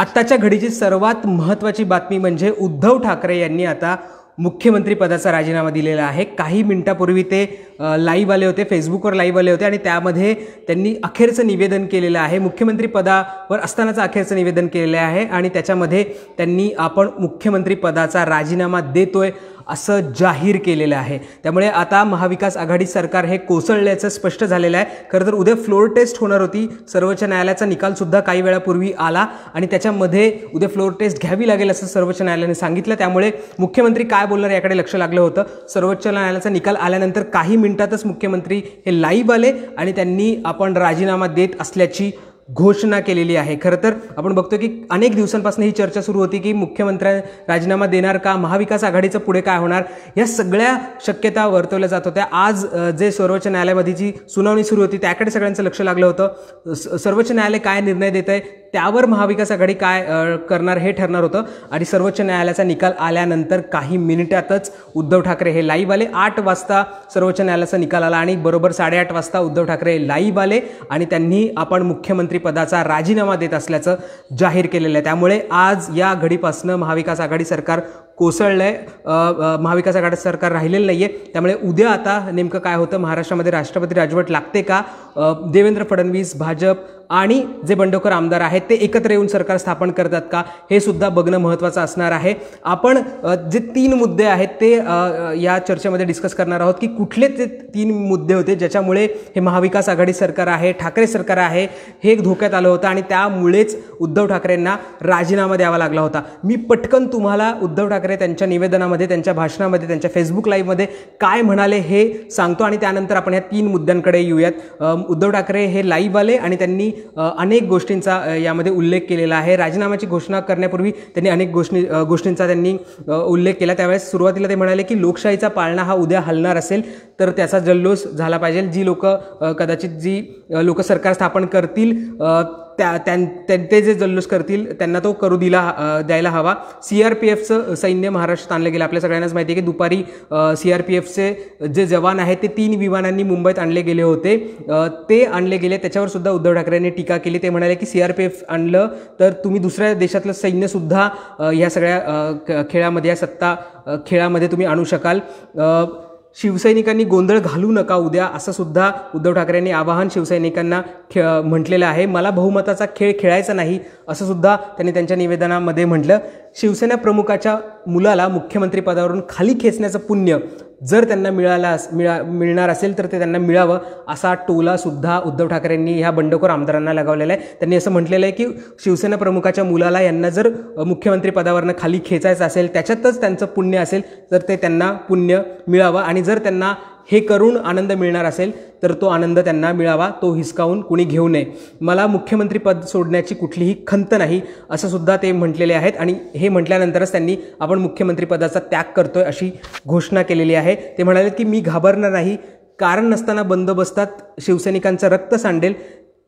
आत्ताच्या घडीची सर्वात महत्त्वाची बातमी म्हणजे उद्धव ठाकरे यांनी आता मुख्यमंत्री पदाचा राजीनामा दिलेला आहे काही मिनिटापूर्वी ते लाईव्ह आले होते फेसबुकवर लाईव्ह आले होते आणि त्यामध्ये त्यांनी अखेरचं निवेदन केलेलं आहे मुख्यमंत्री पदावर असतानाचं अखेरचं निवेदन केलेलं आहे आणि त्याच्यामध्ये त्यांनी आपण मुख्यमंत्री पदाचा राजीनामा देतोय असं जाहीर केलेलं आहे त्यामुळे आता महाविकास आघाडी सरकार हे कोसळल्याचं स्पष्ट झालेलं आहे खरं तर उद्या फ्लोर टेस्ट होणार होती सर्वोच्च न्यायालयाचा निकालसुद्धा काही वेळापूर्वी आला आणि त्याच्यामध्ये उद्या फ्लोअर टेस्ट घ्यावी लागेल असं सर्वोच्च न्यायालयाने सांगितलं त्यामुळे मुख्यमंत्री काय बोलणार याकडे लक्ष लागलं होतं सर्वोच्च न्यायालयाचा निकाल आल्यानंतर काही मिनिटातच मुख्यमंत्री हे लाईव्ह आले आणि त्यांनी आपण राजीनामा देत असल्याची घोषणा केलेली आहे खरं तर आपण बघतो की अनेक दिवसांपासून ही चर्चा सुरू होती की मुख्यमंत्र्या राजीनामा देणार का महाविकास आघाडीचं पुढे काय होणार या सगळ्या शक्यता वर्तवल्या जात होत्या आज जे सर्वोच्च न्यायालयामध्ये जी सुनावणी सुरू होती त्याकडे सगळ्यांचं लक्ष लागलं होतं सर्वोच्च न्यायालय काय निर्णय देत आहे त्यावर महाविकास आघाडी काय करणार हे ठरणार होतं आणि सर्वोच्च न्यायालयाचा निकाल आल्यानंतर काही मिनिटातच उद्धव ठाकरे हे लाईव्ह आले आठ वाजता सर्वोच्च न्यायालयाचा निकाल आला आणि बरोबर साडेआठ वाजता उद्धव ठाकरे लाईव्ह आले आणि त्यांनी आपण मुख्यमंत्रीपदाचा राजीनामा देत असल्याचं जाहीर केलेलं आहे त्यामुळे आज या घडीपासनं महाविकास आघाडी सरकार कोसळलं आहे महाविकास आघाडी सरकार राहिलेलं नाही आहे त्यामुळे उद्या आता नेमकं काय होतं महाराष्ट्रामध्ये राष्ट्रपती राजवट लागते का देवेंद्र फडणवीस भाजप आणि जे बंडखोर आमदार आहेत ते एकत्र येऊन सरकार स्थापन करतात का हे सुद्धा बघणं महत्त्वाचं असणार आहे आपण जे तीन मुद्दे आहेत ते या चर्चेमध्ये डिस्कस करणार आहोत की कुठले ते तीन मुद्दे होते ज्याच्यामुळे हे महाविकास आघाडी सरकार आहे ठाकरे सरकार आहे हे धोक्यात आलं होतं आणि त्यामुळेच उद्धव ठाकरेंना राजीनामा द्यावा लागला होता मी पटकन तुम्हाला उद्धव ठाकरे त्यांच्या निवेदनामध्ये त्यांच्या भाषणामध्ये त्यांच्या फेसबुक लाईव्हमध्ये काय म्हणाले हे सांगतो आणि त्यानंतर आपण ह्या तीन मुद्द्यांकडे येऊयात उद्धव ठाकरे हे लाईव्ह आले आणि त्यांनी अनेक गोष्टींचा यामध्ये उल्लेख केलेला आहे राजीनाम्याची घोषणा करण्यापूर्वी त्यांनी अनेक गोष्टी गोष्टींचा त्यांनी उल्लेख केला त्यावेळेस सुरुवातीला ते म्हणाले की लोकशाहीचा पाळणा हा उद्या हलणार असेल तर त्याचा जल्लोष झाला पाहिजे जी लोक कदाचित जी लोक सरकार स्थापन करतील त्या त्यां त्यांचे जे जल्लोष करतील त्यांना तो करू दिला द्यायला हवा सी आर पी एफचं सैन्य महाराष्ट्रात आणलं गेलं आपल्या सगळ्यांनाच माहिती आहे की दुपारी सी आर पी एफचे जे जवान आहेत ते तीन विमानांनी मुंबईत आणले गेले होते ते आणले गेले त्याच्यावर सुद्धा उद्धव ठाकरेंनी टीका केली ते म्हणाले की सी आर पी एफ आणलं तर तुम्ही दुसऱ्या देशातलं सैन्यसुद्धा ह्या सगळ्या खेळामध्ये या सत्ता खेळामध्ये तुम्ही आणू शकाल शिवसैनिकांनी गोंधळ घालू नका उद्या असं सुद्धा उद्धव ठाकरेंनी आवाहन शिवसैनिकांना खे म्हटलेलं आहे मला बहुमताचा खेळ खेळायचा नाही असं सुद्धा त्यांनी त्यांच्या निवेदनामध्ये म्हटलं शिवसेना प्रमुखाच्या मुलाला मुख्यमंत्रीपदावरून खाली खेचण्याचं पुण्य जर त्यांना मिळाला मिळा मिळणार असेल तर ते त्यांना मिळावं असा टोलासुद्धा उद्धव ठाकरेंनी ह्या बंडखोर आमदारांना लगावलेला आहे त्यांनी असं म्हटलेलं आहे की शिवसेना प्रमुखाच्या मुलाला यांना जर मुख्यमंत्री खाली खेचायचं असेल त्याच्यातच त्यांचं पुण्य असेल तर ते त्यांना पुण्य मिळावं आणि जर त्यांना हे करून आनंद मिळणार असेल तर तो आनंद त्यांना मिळावा तो हिसकावून कुणी घेऊ नये मला मुख्यमंत्रीपद सोडण्याची कुठलीही खंत नाही असं सुद्धा ते म्हटलेले आहेत आणि हे म्हटल्यानंतरच त्यांनी आपण मुख्यमंत्रीपदाचा त्याग करतोय अशी घोषणा केलेली आहे ते म्हणाले की मी घाबरणार नाही कारण नसताना बंदोबस्तात शिवसैनिकांचं रक्त सांडेल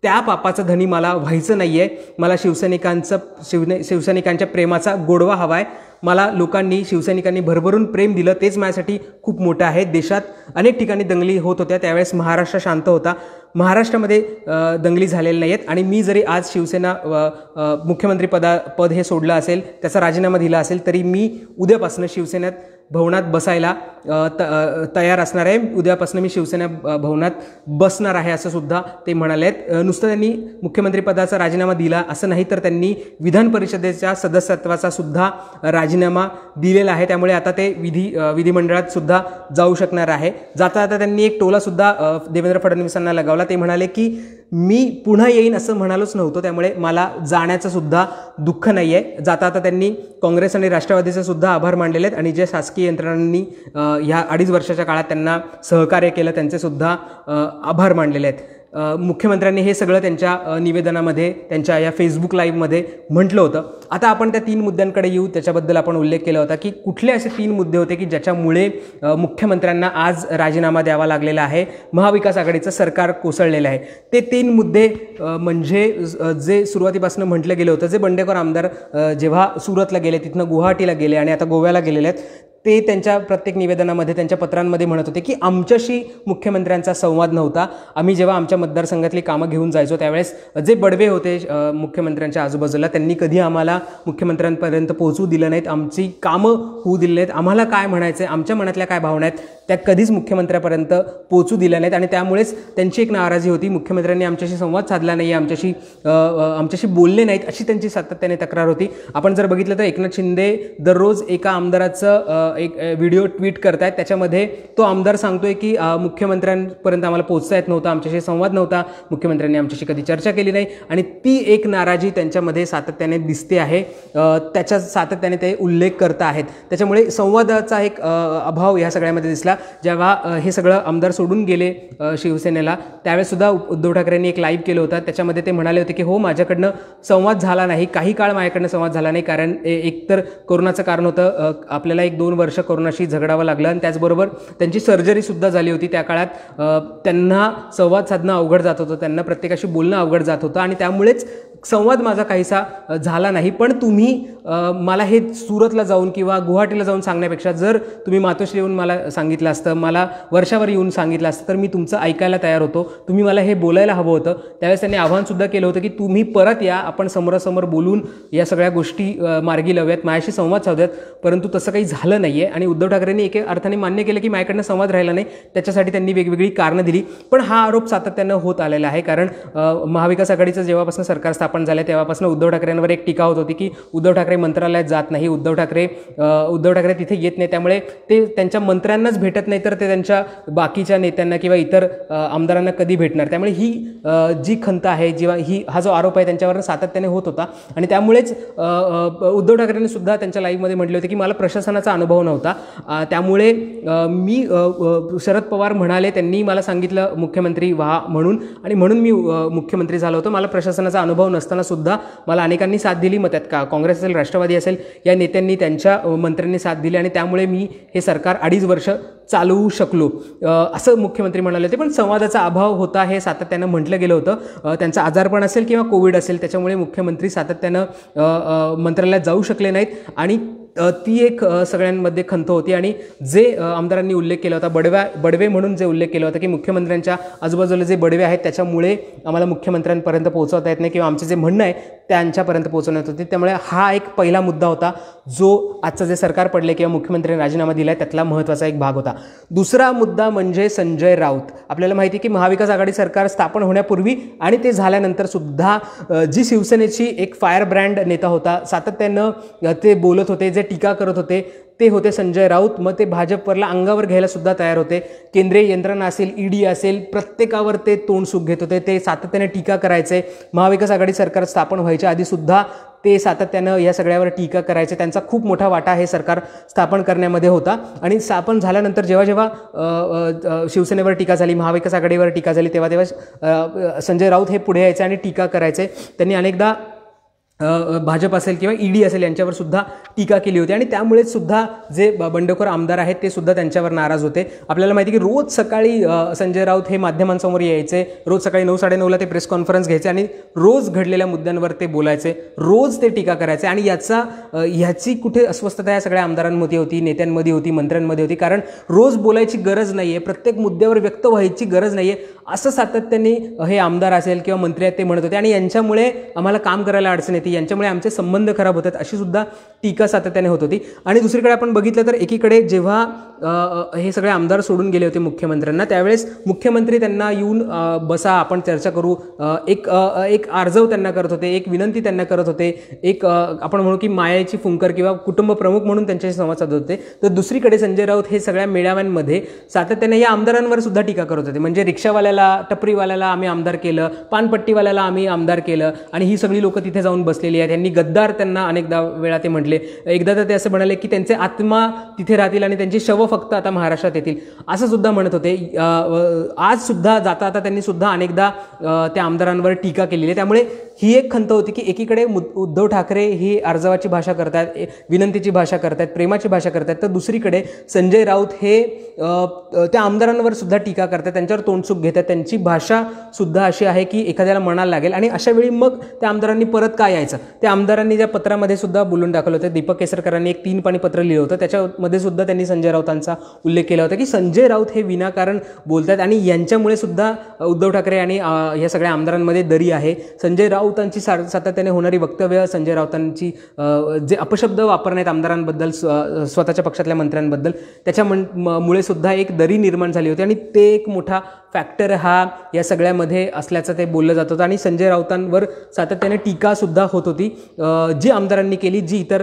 त्या पापाचं धनी मला व्हायचं नाही आहे मला शिवसैनिकांचं शिवने शिवसैनिकांच्या प्रेमाचा गोडवा हवा आहे मला लोकांनी शिवसैनिकांनी भरभरून प्रेम दिलं तेच माझ्यासाठी खूप मोठं आहे देशात अनेक ठिकाणी दंगली होत होत्या त्यावेळेस महाराष्ट्र शांत होता महाराष्ट्रामध्ये दंगली झालेल्या नाही आहेत आणि मी जरी आज शिवसेना मुख्यमंत्री पदा पद हे सोडलं असेल त्याचा राजीनामा दिला असेल तरी मी उद्यापासून शिवसेनेत भवनात बसायला त तयार असणार आहे उद्यापासून मी शिवसेना भवनात बसणार आहे असं सुद्धा ते म्हणाले आहेत नुसतं त्यांनी मुख्यमंत्रीपदाचा राजीनामा दिला असं नाही तर त्यांनी विधान परिषदेच्या सदस्यत्वाचा सुद्धा राजीनामा दिलेला आहे त्यामुळे आता ते विधी विधिमंडळात सुद्धा जाऊ शकणार आहे जाता जाता त्यांनी एक टोलासुद्धा देवेंद्र फडणवीसांना लगावला ते म्हणाले की मी पुन्हा येईन असं म्हणालोच नव्हतो त्यामुळे मला जाण्याचं सुद्धा दुःख नाही आहे जाता आता त्यांनी काँग्रेस आणि राष्ट्रवादीचे सुद्धा आभार मानलेले आहेत आणि जे शासकीय यंत्रणांनी ह्या अडीच वर्षाच्या काळात त्यांना सहकार्य केलं त्यांचेसुद्धा सुद्धा आभार मानलेले आहेत मुख्यमंत्र्यांनी हे सगळं त्यांच्या निवेदनामध्ये त्यांच्या या फेसबुक लाईव्हमध्ये म्हटलं होतं आता आपण त्या तीन मुद्द्यांकडे येऊ त्याच्याबद्दल आपण उल्लेख केला होता की कुठले असे तीन मुद्दे होते की ज्याच्यामुळे मुख्यमंत्र्यांना आज राजीनामा द्यावा लागलेला आहे महाविकास आघाडीचं सरकार कोसळलेलं आहे ते तीन मुद्दे म्हणजे जे सुरुवातीपासून म्हटलं गेलं होतं जे बंडेखोर आमदार जेव्हा सुरतला गेले तिथनं गुवाहाटीला गेले आणि आता गोव्याला गेलेले आहेत ते त्यांच्या प्रत्येक निवेदनामध्ये त्यांच्या पत्रांमध्ये म्हणत होते की आमच्याशी मुख्यमंत्र्यांचा संवाद नव्हता आम्ही जेव्हा आमच्या मतदारसंघातली कामं घेऊन जायचो त्यावेळेस जे बडवे होते मुख्यमंत्र्यांच्या आजूबाजूला त्यांनी कधी आम्हाला मुख्यमंत्र्यांपर्यंत पोहोचू दिलं नाहीत आमची कामं होऊ दिली नाहीत आम्हाला काय म्हणायचं आहे आमच्या मनातल्या काय भावना आहेत त्या कधीच मुख्यमंत्र्यापर्यंत पोहोचू दिल्या नाहीत आणि त्यामुळेच त्यांची एक नाराजी होती मुख्यमंत्र्यांनी आमच्याशी संवाद साधला नाही आमच्याशी आमच्याशी बोलले नाहीत अशी त्यांची सातत्याने तक्रार होती आपण जर बघितलं तर एकनाथ शिंदे दररोज एका आमदाराचं एक व्हिडिओ ट्विट आहेत त्याच्यामध्ये तो आमदार सांगतोय की मुख्यमंत्र्यांपर्यंत आम्हाला पोचता येत नव्हता आमच्याशी संवाद नव्हता मुख्यमंत्र्यांनी आमच्याशी कधी चर्चा केली नाही आणि ती एक नाराजी त्यांच्यामध्ये सातत्याने दिसते आहे त्याच्या सातत्याने ते उल्लेख करत आहेत त्याच्यामुळे संवादाचा एक अभाव ह्या सगळ्यामध्ये दिसला जेव्हा हे सगळं आमदार सोडून गेले शिवसेनेला त्यावेळेसुद्धा उद्धव ठाकरेंनी एक लाईव्ह केलं होतं त्याच्यामध्ये ते म्हणाले होते की हो माझ्याकडनं संवाद झाला नाही काही काळ माझ्याकडनं संवाद झाला नाही कारण एकतर कोरोनाचं कारण होतं आपल्याला एक दोन वर्ष वर्ष कोरोनाशी झगडावं लागलं आणि त्याचबरोबर त्यांची सर्जरीसुद्धा झाली होती त्या काळात त्यांना संवाद साधणं अवघड जात होतं त्यांना प्रत्येकाशी बोलणं अवघड जात होतं आणि त्यामुळेच संवाद माझा काहीसा झाला नाही पण तुम्ही मला हे सुरतला जाऊन किंवा गुवाहाटीला जाऊन सांगण्यापेक्षा जर तुम्ही मातोश्री येऊन मला सांगितलं असतं मला वर्षावर येऊन सांगितलं असतं तर मी तुमचं ऐकायला तयार होतो तुम्ही मला हे बोलायला हवं होतं त्यावेळेस त्यांनी आव्हानसुद्धा केलं होतं की तुम्ही परत या आपण समोरासमोर बोलून या सगळ्या गोष्टी मार्गी लावूयात माझ्याशी संवाद साधूयात परंतु तसं काही झालं नाही आहे आणि उद्धव ठाकरेंनी एके अर्थाने मान्य केलं की माझ्याकडनं संवाद राहिला नाही त्याच्यासाठी त्यांनी वेगवेगळी कारणं दिली पण हा आरोप सातत्यानं होत आलेला आहे कारण महाविकास आघाडीचं जेव्हापासून सरकार स्थापन झालं तेव्हापासून उद्धव ठाकरेंवर एक टीका होत होती की उद्धव ठाकरे ठाकरे मंत्रालयात जात नाही उद्धव ठाकरे उद्धव ठाकरे तिथे येत नाही त्यामुळे ते त्यांच्या मंत्र्यांनाच भेटत नाही तर ते त्यांच्या बाकीच्या नेत्यांना किंवा इतर आमदारांना कधी भेटणार त्यामुळे ही जी खंत आहे जेव्हा ही हा जो आरोप आहे त्यांच्यावर सातत्याने होत होता आणि त्यामुळेच उद्धव ठाकरेंनी सुद्धा त्यांच्या लाईव्हमध्ये म्हटले होते की मला प्रशासनाचा अनुभव नव्हता त्यामुळे मी शरद पवार म्हणाले त्यांनी मला सांगितलं मुख्यमंत्री व्हा म्हणून आणि म्हणून मी मुख्यमंत्री झालो होतो मला प्रशासनाचा अनुभव नसताना सुद्धा मला अनेकांनी साथ दिली मग त्यात का काँग्रेस राष्ट्रवादी असेल या नेत्यांनी त्यांच्या मंत्र्यांनी साथ दिली आणि त्यामुळे मी हे सरकार अडीच वर्ष चालवू शकलो असं मुख्यमंत्री म्हणाले होते पण संवादाचा अभाव होता हे सातत्यानं म्हटलं गेलं होतं त्यांचा आजारपण असेल किंवा कोविड असेल त्याच्यामुळे मुख्यमंत्री सातत्यानं मंत्रालयात जाऊ शकले नाहीत आणि ती एक सगळ्यांमध्ये खंत होती आणि जे आमदारांनी उल्लेख केला होता बडव्या बडवे म्हणून जे उल्लेख केला होता की मुख्यमंत्र्यांच्या आजूबाजूला जे बडवे आहेत त्याच्यामुळे आम्हाला मुख्यमंत्र्यांपर्यंत पोहोचवता येत नाही किंवा आमचं जे म्हणणं आहे त्यांच्यापर्यंत पोहोचवण्यात होती त्यामुळे हा एक पहिला मुद्दा होता जो आजचं जे सरकार पडले किंवा मुख्यमंत्री राजीनामा दिला आहे त्यातला महत्त्वाचा एक भाग होता दुसरा मुद्दा म्हणजे संजय राऊत आपल्याला माहिती की महाविकास आघाडी सरकार स्थापन होण्यापूर्वी आणि ते झाल्यानंतर सुद्धा जी शिवसेनेची एक फायर ब्रँड नेता होता सातत्यानं ते बोलत होते जे टीका करत होते ते होते संजय राऊत मग ते भाजपवरला अंगावर घ्यायला सुद्धा तयार होते केंद्रीय यंत्रणा असेल ईडी e असेल प्रत्येकावर ते तोंड सुख घेत होते ते सातत्याने टीका करायचे महाविकास आघाडी सरकार स्थापन व्हायच्या आधी सुद्धा ते सातत्यानं या सगळ्यावर टीका करायचे त्यांचा खूप मोठा वाटा हे सरकार स्थापन करण्यामध्ये होता आणि स्थापन झाल्यानंतर जेव्हा जेव्हा शिवसेनेवर टीका झाली महाविकास आघाडीवर टीका झाली तेव्हा तेव्हा संजय राऊत हे पुढे यायचे आणि टीका करायचे त्यांनी अनेकदा भाजप असेल किंवा ईडी असेल यांच्यावर सुद्धा टीका केली होती आणि त्यामुळेच सुद्धा जे बंडखोर आमदार आहेत ते सुद्धा त्यांच्यावर नाराज होते आपल्याला माहिती की रोज सकाळी संजय राऊत हे माध्यमांसमोर यायचे रोज सकाळी नऊ साडेनऊला ते प्रेस कॉन्फरन्स घ्यायचे आणि रोज घडलेल्या मुद्द्यांवर ते बोलायचे रोज ते टीका करायचे आणि याचा ह्याची कुठे अस्वस्थता या सगळ्या आमदारांमध्ये होती नेत्यांमध्ये होती मंत्र्यांमध्ये होती कारण रोज बोलायची गरज नाही आहे प्रत्येक मुद्द्यावर व्यक्त व्हायची गरज नाही आहे असं सातत्याने हे आमदार असेल किंवा मंत्री आहेत ते म्हणत होते आणि यांच्यामुळे आम्हाला काम करायला अडचण येते होती यांच्यामुळे आमचे संबंध खराब होतात अशी सुद्धा टीका सातत्याने होत होती आणि दुसरीकडे आपण बघितलं तर एकीकडे जेव्हा हे सगळे आमदार सोडून गेले होते मुख्यमंत्र्यांना त्यावेळेस मुख्यमंत्री त्यांना येऊन बसा आपण चर्चा करू एक एक आर्जव त्यांना करत होते एक विनंती त्यांना करत होते एक आपण म्हणू की मायाची फुंकर किंवा कुटुंब प्रमुख म्हणून त्यांच्याशी संवाद साधत होते तर दुसरीकडे संजय राऊत हे सगळ्या मेळाव्यांमध्ये सातत्याने या आमदारांवर सुद्धा टीका करत होते म्हणजे रिक्षावाल्याला टपरीवाल्याला आम्ही आमदार केलं पानपट्टीवाल्याला आम्ही आमदार केलं आणि ही सगळी लोकं तिथे जाऊन बस बसलेली आहे त्यांनी गद्दार त्यांना अनेकदा वेळा ते म्हटले एकदा तर ते असं म्हणाले की त्यांचे आत्मा तिथे राहतील आणि त्यांचे शव फक्त आता महाराष्ट्रात येतील असं सुद्धा म्हणत होते आज सुद्धा जाता आता त्यांनी सुद्धा अनेकदा त्या आमदारांवर टीका केलेली आहे त्यामुळे ही एक खंत होती की एकीकडे उद्धव ठाकरे ही अर्जवाची भाषा करतात विनंतीची भाषा करतात प्रेमाची भाषा करतात तर दुसरीकडे संजय राऊत हे त्या आमदारांवर सुद्धा टीका करतात त्यांच्यावर तोंडसुख घेतात त्यांची भाषा सुद्धा अशी आहे की एखाद्याला म्हणायला लागेल आणि अशा वेळी मग त्या आमदारांनी परत काय आहे जायचं ते आमदारांनी ज्या पत्रामध्ये सुद्धा बोलून दाखवलं होतं दीपक केसरकरांनी एक तीन पाणी पत्र लिहिलं होतं त्याच्यामध्ये सुद्धा त्यांनी संजय राऊतांचा उल्लेख केला होता की संजय राऊत हे विनाकारण बोलतात आणि यांच्यामुळे सुद्धा उद्धव ठाकरे आणि या सगळ्या आमदारांमध्ये दरी आहे संजय राऊतांची सातत्याने होणारी वक्तव्य संजय राऊतांची जे अपशब्द वापरण्यात आमदारांबद्दल स्वतःच्या पक्षातल्या मंत्र्यांबद्दल त्याच्या मुळे सुद्धा एक दरी निर्माण झाली होती आणि ते एक मोठा फॅक्टर हा या सगळ्यामध्ये असल्याचं ते बोललं जात होतं आणि संजय राऊतांवर सातत्याने टीकासुद्धा होत होती जी आमदारांनी केली जी इतर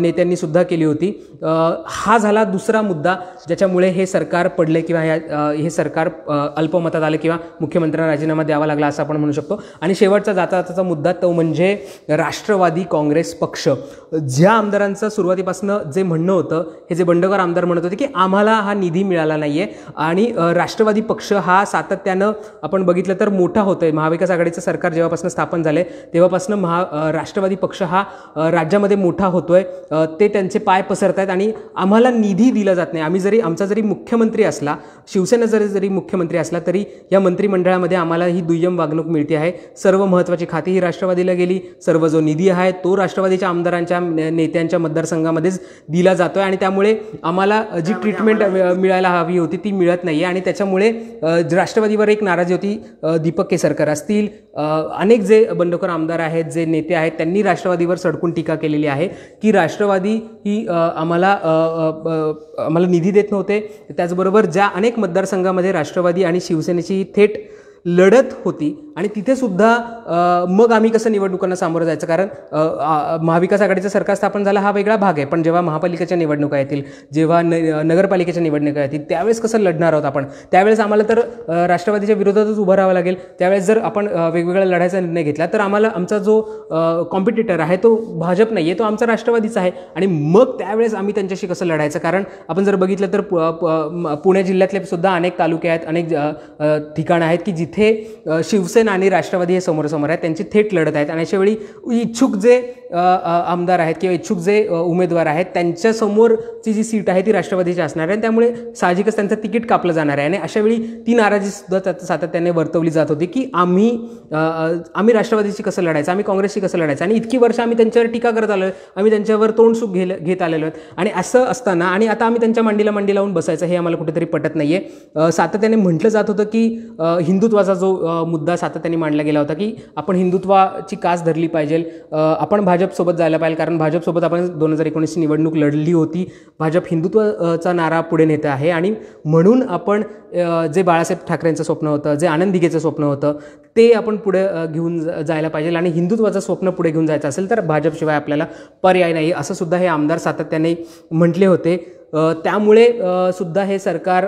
नेत्यांनी सुद्धा केली होती हा झाला दुसरा मुद्दा ज्याच्यामुळे हे सरकार पडले किंवा हे सरकार अल्पमतात आलं किंवा मुख्यमंत्र्यांना राजीनामा द्यावा लागला असं आपण म्हणू शकतो आणि शेवटचा जाता जाताचा मुद्दा तो म्हणजे राष्ट्रवादी काँग्रेस पक्ष ज्या आमदारांचं सुरुवातीपासून जे म्हणणं होतं हे जे बंडखोर आमदार म्हणत होते की आम्हाला हा निधी मिळाला नाही आहे आणि राष्ट्रवादी पक्ष हा सातत्यानं आपण बघितलं तर मोठा होतोय महाविकास आघाडीचं सरकार जेव्हापासून स्थापन झालं तेव्हापासून महा राष्ट्रवादी पक्ष हा राज्यामध्ये मोठा होतो आहे ते त्यांचे पाय पसरत आहेत आणि आम्हाला निधी दिला जात नाही आम्ही जरी आमचा जरी मुख्यमंत्री असला शिवसेना जरी जरी मुख्यमंत्री असला तरी या मंत्रिमंडळामध्ये आम्हाला ही दुय्यम वागणूक मिळते आहे सर्व महत्त्वाची खाती ही राष्ट्रवादीला गेली सर्व जो निधी आहे तो राष्ट्रवादीच्या आमदारांच्या नेत्यांच्या मतदारसंघामध्येच दिला जातो आहे आणि त्यामुळे आम्हाला जी ट्रीटमेंट मिळायला हवी होती ती मिळत नाही आहे आणि त्याच्यामुळे राष्ट्रवादीवर एक नाराजी होती दीपक केसरकर असतील अनेक जे बंडखोर आमदार आहेत जे नेते नेते आहेत त्यांनी राष्ट्रवादीवर सडकून टीका केलेली आहे की राष्ट्रवादी ही आम्हाला आम्हाला निधी देत नव्हते त्याचबरोबर ज्या अनेक मतदारसंघामध्ये राष्ट्रवादी आणि शिवसेनेची थेट लढत होती आणि तिथेसुद्धा मग आम्ही कसं निवडणुकांना सामोरं जायचं कारण महाविकास आघाडीचं सरकार स्थापन झाला हा वेगळा भाग आहे पण जेव्हा महापालिकेच्या निवडणुका येतील जेव्हा न नगरपालिकेच्या निवडणुका येतील त्यावेळेस कसं लढणार आहोत आपण त्यावेळेस आम्हाला तर राष्ट्रवादीच्या विरोधातच उभं राहावं लागेल त्यावेळेस जर आपण वेगवेगळ्या लढायचा निर्णय घेतला तर आम्हाला आमचा जो कॉम्पिटिटर आहे तो भाजप नाही आहे तो आमचा राष्ट्रवादीचा आहे आणि मग त्यावेळेस आम्ही त्यांच्याशी कसं लढायचं कारण आपण जर बघितलं तर पुणे जिल्ह्यातले सुद्धा अनेक तालुके आहेत अनेक ठिकाणं आहेत की जिथे जिथे शिवसेना आणि राष्ट्रवादी हे समोरासमोर आहेत त्यांची थेट लढत आहेत आणि अशावेळी इच्छुक जे आमदार आहेत किंवा इच्छुक जे उमेदवार आहेत त्यांच्यासमोरची जी सीट आहे ती राष्ट्रवादीची असणार आहे आणि त्यामुळे साहजिकच त्यांचं तिकीट कापलं जाणार आहे आणि अशावेळी ती नाराजीसुद्धा सातत्याने वर्तवली जात होती की आम्ही आम्ही राष्ट्रवादीशी कसं लढायचं आम्ही काँग्रेसशी कसं लढायचं आणि इतकी वर्ष आम्ही त्यांच्यावर टीका करत आलो आम्ही त्यांच्यावर तोंडसुख घेल घेत आलेलो आहेत आणि असं असताना आणि आता आम्ही त्यांच्या मांडीला मांडी लावून बसायचं हे आम्हाला कुठेतरी पटत नाही आहे सातत्याने म्हटलं जात होतं की हिंदुत्व हिंदुत्वाचा जो मुद्दा सातत्याने मांडला गेला होता की आपण हिंदुत्वाची कास धरली पाहिजे आपण भाजपसोबत जायला पाहिजे कारण भाजपसोबत आपण दोन हजार एकोणीसची निवडणूक लढली होती भाजप हिंदुत्वाचा नारा पुढे नेत आहे आणि म्हणून आपण जे बाळासाहेब ठाकरेंचं स्वप्न होतं जे आनंद दिघेचं स्वप्न होतं ते आपण पुढे घेऊन जायला पाहिजे आणि हिंदुत्वाचं स्वप्न पुढे घेऊन जायचं असेल तर भाजपशिवाय आपल्याला पर्याय नाही असं सुद्धा हे आमदार सातत्याने म्हटले होते त्यामुळे सुद्धा हे सरकार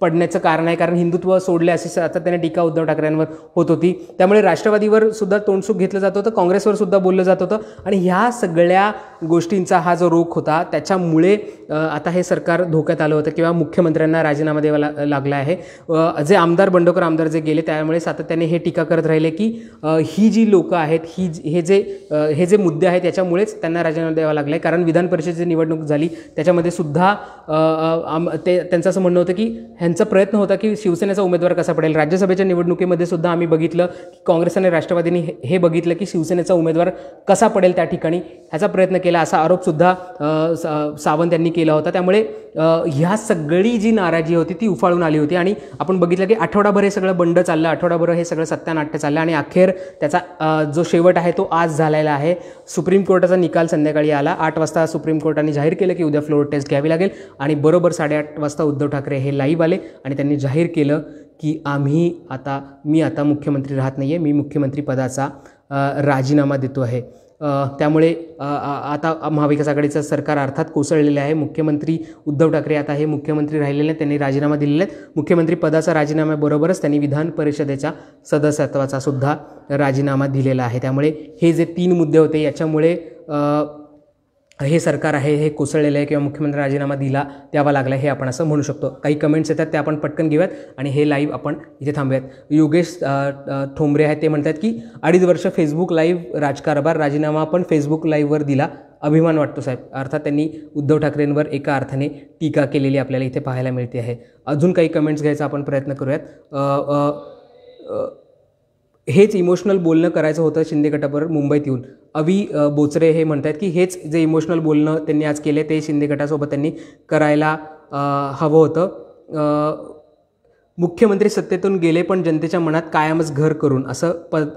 पडण्याचं कारण आहे कारण हिंदुत्व सोडले असे त्याने टीका उद्धव ठाकरेंवर होत होती त्यामुळे राष्ट्रवादीवर सुद्धा तोंडसुख घेतलं जात होतं काँग्रेसवर सुद्धा बोललं जात होतं आणि ह्या सगळ्या गोष्टींचा हा जो रोख होता त्याच्यामुळे आता हे सरकार धोक्यात आलं होतं किंवा मुख्यमंत्र्यांना राजीनामा द्यावा लागला आहे जे आमदार बंडखोर आमदार जे गेले त्यामुळे सातत्याने हे टीका करत राहिले की ही जी लोकं आहेत ही हे जे हे जे मुद्दे आहेत त्याच्यामुळेच त्यांना राजीनामा द्यावा लागला आहे कारण विधान परिषदेची निवडणूक झाली त्याच्यामध्ये सुद्धा ते त्यांचं असं म्हणणं होतं की ह्यांचा प्रयत्न होता की शिवसेनेचा उमेदवार कसा पडेल राज्यसभेच्या निवडणुकीमध्ये सुद्धा आम्ही बघितलं की काँग्रेस आणि राष्ट्रवादीने हे बघितलं की शिवसेनेचा उमेदवार कसा पडेल त्या ठिकाणी ह्याचा प्रयत्न केला असा आरोप सुद्धा सावंत यांनी केला होता त्यामुळे ह्या सगळी जी नाराजी होती ती उफाळून आली होती आणि आपण बघितलं की आठवडाभर हे सगळं बंड चाललं आठवडाभर हे सगळं सत्यानाट्य चाललं आणि अखेर त्याचा जो शेवट आहे तो आज झालेला आहे सुप्रीम कोर्टाचा निकाल संध्याकाळी आला आठ वाजता सुप्रीम कोर्टाने जाहीर केलं की उद्या फ्लोर टेस्ट घ्यावी लागेल आणि बरोबर साडेआठ वाजता उद्धव ठाकरे हे लाईव्ह आले आणि त्यांनी जाहीर केलं की आम्ही आता मी आता मुख्यमंत्री राहत नाही आहे मी मुख्यमंत्री पदाचा राजीनामा देतो आहे त्यामुळे आता महाविकास आघाडीचं सरकार अर्थात कोसळलेलं आहे मुख्यमंत्री उद्धव ठाकरे आता हे मुख्यमंत्री राहिलेले आहेत त्यांनी राजीनामा दिलेले आहेत मुख्यमंत्री पदाचा राजीनाम्याबरोबरच त्यांनी विधान परिषदेच्या सदस्यत्वाचा सुद्धा राजीनामा दिलेला आहे त्यामुळे हे जे तीन मुद्दे होते याच्यामुळे हे सरकार आहे हे कोसळलेलं आहे किंवा मुख्यमंत्री राजीनामा दिला द्यावा लागला हे आपण असं म्हणू शकतो काही कमेंट्स येतात ते आपण पटकन घेऊयात आणि हे लाईव्ह आपण इथे थांबूयात योगेश ठोंबरे आहेत ते म्हणतात की अडीच वर्ष फेसबुक लाईव्ह राजकारभार राजीनामा पण फेसबुक लाईव्हवर दिला अभिमान वाटतो साहेब अर्थात त्यांनी उद्धव ठाकरेंवर एका अर्थाने टीका केलेली आपल्याला इथे पाहायला मिळते आहे अजून काही कमेंट्स घ्यायचा आपण प्रयत्न करूयात हेच इमोशनल बोलणं करायचं होतं शिंदे गटाबरोबर मुंबईत येऊन अवी बोचरे हे म्हणत आहेत की हेच जे इमोशनल बोलणं त्यांनी आज केले ते शिंदे गटासोबत त्यांनी करायला हवं होतं मुख्यमंत्री सत्तेतून गेले पण जनतेच्या मनात कायमच घर करून असं पद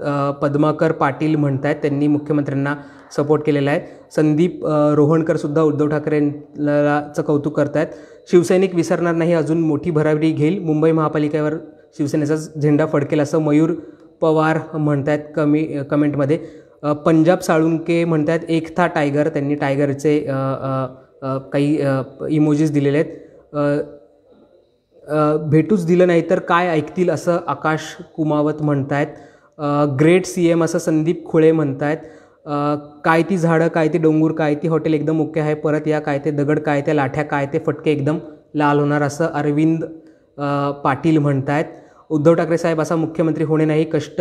पद्माकर पाटील म्हणत आहेत त्यांनी मुख्यमंत्र्यांना सपोर्ट केलेला आहे संदीप रोहणकरसुद्धा उद्धव ठाकरेंचं कौतुक करत आहेत शिवसैनिक विसरणार नाही अजून मोठी भरावरी घेईल मुंबई महापालिकेवर शिवसेनेचा झेंडा फडकेल असं मयूर पवार म्हणत आहेत कमी कमेंटमध्ये पंजाब साळुंके म्हणत आहेत एकथा टायगर त्यांनी टायगरचे काही इमोजीस दिलेले आहेत भेटूच दिलं नाही तर काय ऐकतील असं आकाश कुमावत म्हणत आहेत ग्रेट सी एम असं संदीप खुळे म्हणत आहेत काय ती झाडं काय ती डोंगूर काय ती हॉटेल एकदम ओके आहे परत या काय ते दगड काय त्या लाठ्या काय ते फटके एकदम लाल होणार असं अरविंद पाटील म्हणत आहेत उद्धव ठाकरे साहेब असा मुख्यमंत्री होणे नाही कष्ट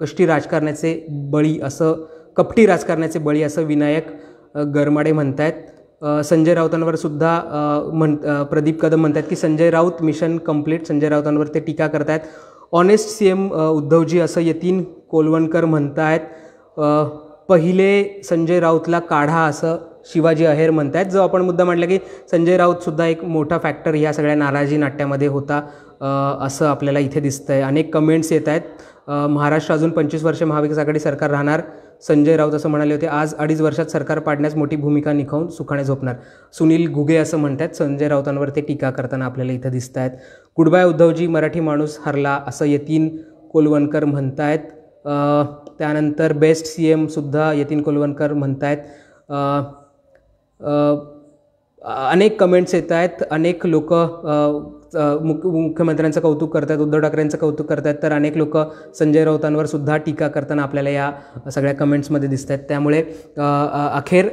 कष्टी राजकारण्याचे बळी असं कपटी राजकारणाचे बळी असं विनायक गरमाडे म्हणत आहेत संजय राऊतांवर सुद्धा म्हण प्रदीप कदम म्हणत आहेत की संजय राऊत मिशन कंप्लीट संजय राऊतांवर ते टीका करत आहेत ऑनेस्ट सी एम उद्धवजी असं यतीन कोलवणकर म्हणत आहेत पहिले संजय राऊतला काढा असं शिवाजी अहेर म्हणत आहेत जो आपण मुद्दा म्हटलं की संजय राऊतसुद्धा एक मोठा फॅक्टर ह्या सगळ्या नाराजी नाट्यामध्ये होता असं आपल्याला इथे दिसतं आहे अनेक कमेंट्स येत आहेत महाराष्ट्र अजून पंचवीस वर्षे महाविकास आघाडी सरकार राहणार संजय राऊत असं म्हणाले होते आज अडीच वर्षात सरकार पाडण्यास मोठी भूमिका निखावून सुखाने झोपणार सुनील गुगे असं म्हणतात संजय राऊतांवर ते टीका करताना आपल्याला इथं दिसत आहेत गुडबाय उद्धवजी मराठी माणूस हरला असं यतीन कोलवणकर म्हणत आहेत त्यानंतर बेस्ट सी एमसुद्धा यतीन कोलवणकर म्हणत आहेत अनेक कमेंट्स येत आहेत अनेक लोक मुख्यमंत्र्यांचं कौतुक करतात उद्धव ठाकरेंचं कौतुक करतात तर अनेक लोक संजय राऊतांवर सुद्धा टीका करताना आपल्याला या सगळ्या कमेंट्समध्ये दिसत आहेत त्यामुळे अखेर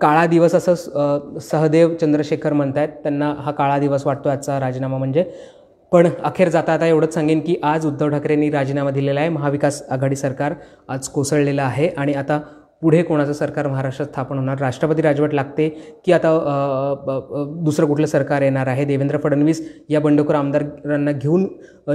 काळा दिवस असं सहदेव चंद्रशेखर म्हणत आहेत त्यांना हा काळा दिवस वाटतो आजचा राजीनामा म्हणजे पण अखेर जाता आता एवढंच सांगेन की आज उद्धव ठाकरेंनी राजीनामा दिलेला आहे महाविकास आघाडी सरकार आज कोसळलेलं आहे आणि आता पुढे कोणाचं सरकार महाराष्ट्रात स्थापन होणार राष्ट्रपती राजवट लागते की आता दुसरं कुठलं सरकार येणार आहे देवेंद्र फडणवीस या बंडखोर आमदारांना घेऊन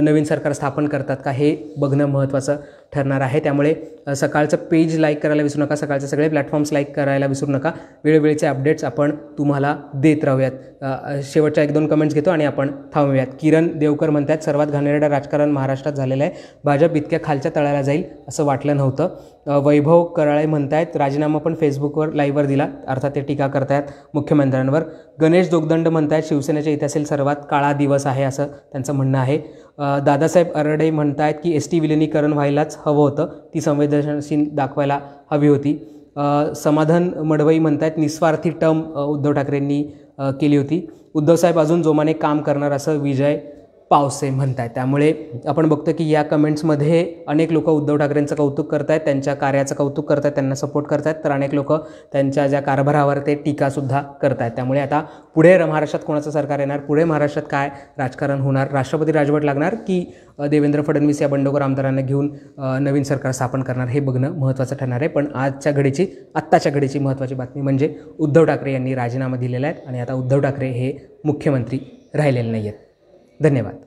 नवीन सरकार स्थापन करतात का हे बघणं महत्त्वाचं ठरणार आहे त्यामुळे सकाळचं पेज लाईक करायला विसरू नका सकाळचे सगळे प्लॅटफॉर्म्स लाईक करायला विसरू नका वेळोवेळीचे अपडेट्स आपण तुम्हाला देत राहूयात शेवटच्या एक दोन कमेंट्स घेतो आणि आपण थांबूयात किरण देवकर म्हणतात सर्वात घाणेरडं राजकारण महाराष्ट्रात झालेलं आहे भाजप इतक्या खालच्या तळाला जाईल असं वाटलं नव्हतं वैभव कराळे म्हणतायत राजीनामा पण फेसबुकवर लाईव्हवर दिला अर्थात ते टीका करतायत मुख्यमंत्र्यांवर गणेश दोगदंड म्हणतायत शिवसेनेच्या इतिहासातील सर्वात काळा दिवस आहे असं त्यांचं म्हणणं आहे दादासाहेब अरडे म्हणत आहेत की एस टी विलिनीकरण व्हायलाच हवं होतं ती संवेदनशील दाखवायला हवी होती समाधान मडवई म्हणत आहेत निस्वार्थी टर्म उद्धव ठाकरेंनी केली होती उद्धवसाहेब अजून जोमाने काम करणार असं विजय पावसे म्हणत आहेत त्यामुळे आपण बघतो की या कमेंट्समध्ये अनेक लोक उद्धव ठाकरेंचं कौतुक करत आहेत त्यांच्या कार्याचं कौतुक करत आहेत त्यांना सपोर्ट करत आहेत तर अनेक लोक त्यांच्या ज्या कारभारावर ते टीकासुद्धा करत आहेत त्यामुळे आता पुढे महाराष्ट्रात कोणाचं सरकार येणार पुढे महाराष्ट्रात काय राजकारण होणार राष्ट्रपती राजवट लागणार की देवेंद्र फडणवीस या बंडखोर आमदारांना घेऊन नवीन सरकार स्थापन करणार हे बघणं महत्त्वाचं ठरणार आहे पण आजच्या घडीची आत्ताच्या घडीची महत्त्वाची बातमी म्हणजे उद्धव ठाकरे यांनी राजीनामा दिलेला आहे आणि आता उद्धव ठाकरे हे मुख्यमंत्री राहिलेले नाही आहेत धन्यवाद